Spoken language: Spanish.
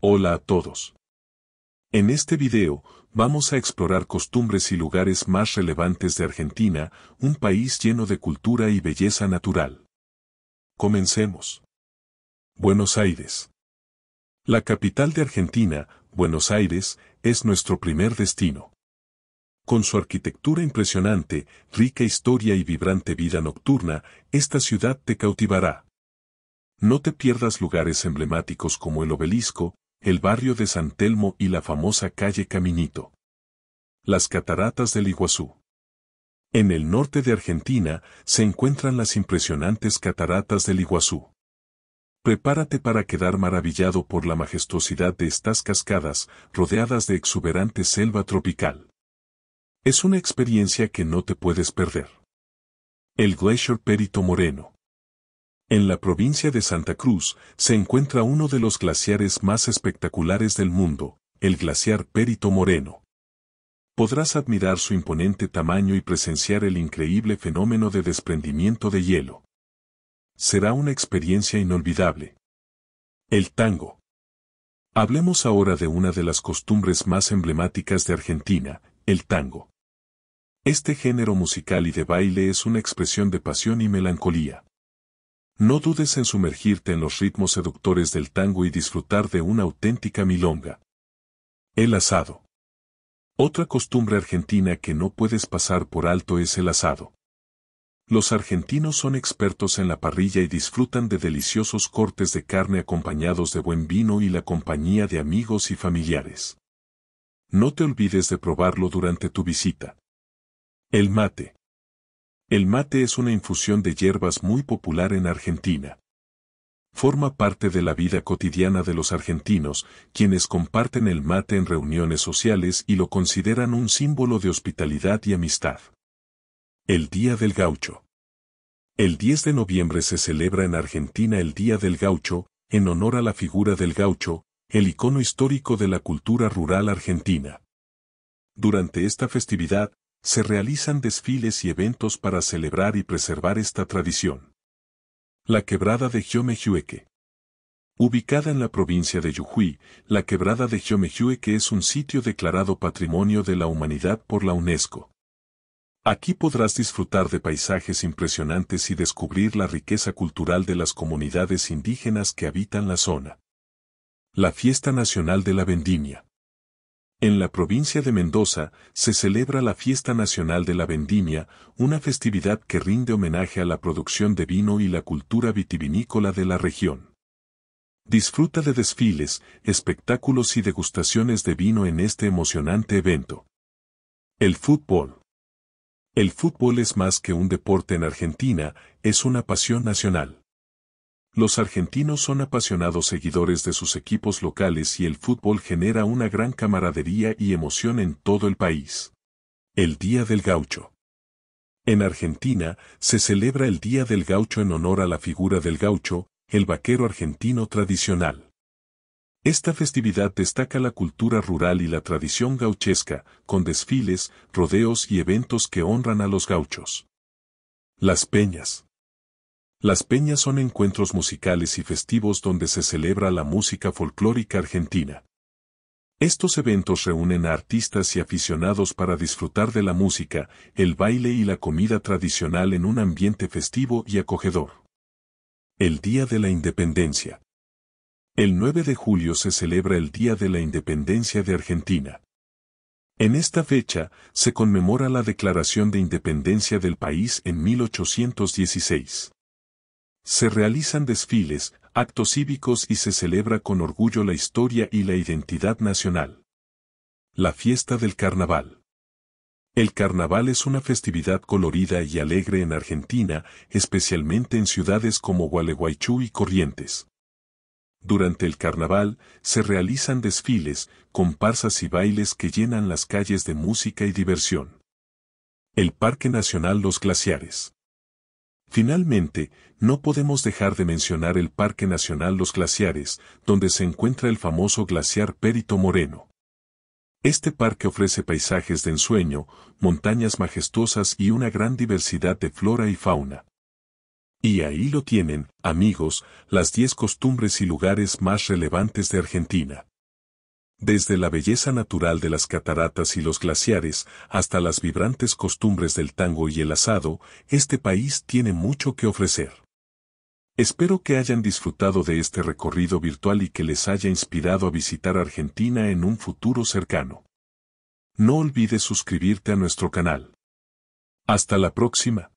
Hola a todos. En este video, vamos a explorar costumbres y lugares más relevantes de Argentina, un país lleno de cultura y belleza natural. Comencemos. Buenos Aires. La capital de Argentina, Buenos Aires, es nuestro primer destino. Con su arquitectura impresionante, rica historia y vibrante vida nocturna, esta ciudad te cautivará. No te pierdas lugares emblemáticos como el obelisco, el barrio de San Telmo y la famosa calle Caminito. Las cataratas del Iguazú. En el norte de Argentina se encuentran las impresionantes cataratas del Iguazú. Prepárate para quedar maravillado por la majestuosidad de estas cascadas, rodeadas de exuberante selva tropical. Es una experiencia que no te puedes perder. El Glacier Perito Moreno. En la provincia de Santa Cruz se encuentra uno de los glaciares más espectaculares del mundo, el glaciar Perito Moreno. Podrás admirar su imponente tamaño y presenciar el increíble fenómeno de desprendimiento de hielo. Será una experiencia inolvidable. El tango. Hablemos ahora de una de las costumbres más emblemáticas de Argentina, el tango. Este género musical y de baile es una expresión de pasión y melancolía. No dudes en sumergirte en los ritmos seductores del tango y disfrutar de una auténtica milonga. El asado. Otra costumbre argentina que no puedes pasar por alto es el asado. Los argentinos son expertos en la parrilla y disfrutan de deliciosos cortes de carne acompañados de buen vino y la compañía de amigos y familiares. No te olvides de probarlo durante tu visita. El mate. El mate es una infusión de hierbas muy popular en Argentina. Forma parte de la vida cotidiana de los argentinos, quienes comparten el mate en reuniones sociales y lo consideran un símbolo de hospitalidad y amistad. El Día del Gaucho. El 10 de noviembre se celebra en Argentina el Día del Gaucho, en honor a la figura del gaucho, el icono histórico de la cultura rural argentina. Durante esta festividad, se realizan desfiles y eventos para celebrar y preservar esta tradición. La quebrada de Gyomejueque. Ubicada en la provincia de Yujuy, la quebrada de Gyomejueque es un sitio declarado Patrimonio de la Humanidad por la UNESCO. Aquí podrás disfrutar de paisajes impresionantes y descubrir la riqueza cultural de las comunidades indígenas que habitan la zona. La Fiesta Nacional de la Vendimia. En la provincia de Mendoza se celebra la Fiesta Nacional de la Vendimia, una festividad que rinde homenaje a la producción de vino y la cultura vitivinícola de la región. Disfruta de desfiles, espectáculos y degustaciones de vino en este emocionante evento. El fútbol. El fútbol es más que un deporte en Argentina, es una pasión nacional. Los argentinos son apasionados seguidores de sus equipos locales y el fútbol genera una gran camaradería y emoción en todo el país. El Día del Gaucho. En Argentina, se celebra el Día del Gaucho en honor a la figura del gaucho, el vaquero argentino tradicional. Esta festividad destaca la cultura rural y la tradición gauchesca, con desfiles, rodeos y eventos que honran a los gauchos. Las peñas. Las peñas son encuentros musicales y festivos donde se celebra la música folclórica argentina. Estos eventos reúnen a artistas y aficionados para disfrutar de la música, el baile y la comida tradicional en un ambiente festivo y acogedor. El Día de la Independencia. El 9 de julio se celebra el Día de la Independencia de Argentina. En esta fecha, se conmemora la Declaración de Independencia del país en 1816. Se realizan desfiles, actos cívicos y se celebra con orgullo la historia y la identidad nacional. La fiesta del carnaval. El carnaval es una festividad colorida y alegre en Argentina, especialmente en ciudades como Gualeguaychú y Corrientes. Durante el carnaval se realizan desfiles, comparsas y bailes que llenan las calles de música y diversión. El Parque Nacional Los Glaciares. Finalmente, no podemos dejar de mencionar el Parque Nacional Los Glaciares, donde se encuentra el famoso glaciar Perito Moreno. Este parque ofrece paisajes de ensueño, montañas majestuosas y una gran diversidad de flora y fauna. Y ahí lo tienen, amigos, las 10 costumbres y lugares más relevantes de Argentina. Desde la belleza natural de las cataratas y los glaciares hasta las vibrantes costumbres del tango y el asado, este país tiene mucho que ofrecer. Espero que hayan disfrutado de este recorrido virtual y que les haya inspirado a visitar Argentina en un futuro cercano. No olvides suscribirte a nuestro canal. Hasta la próxima.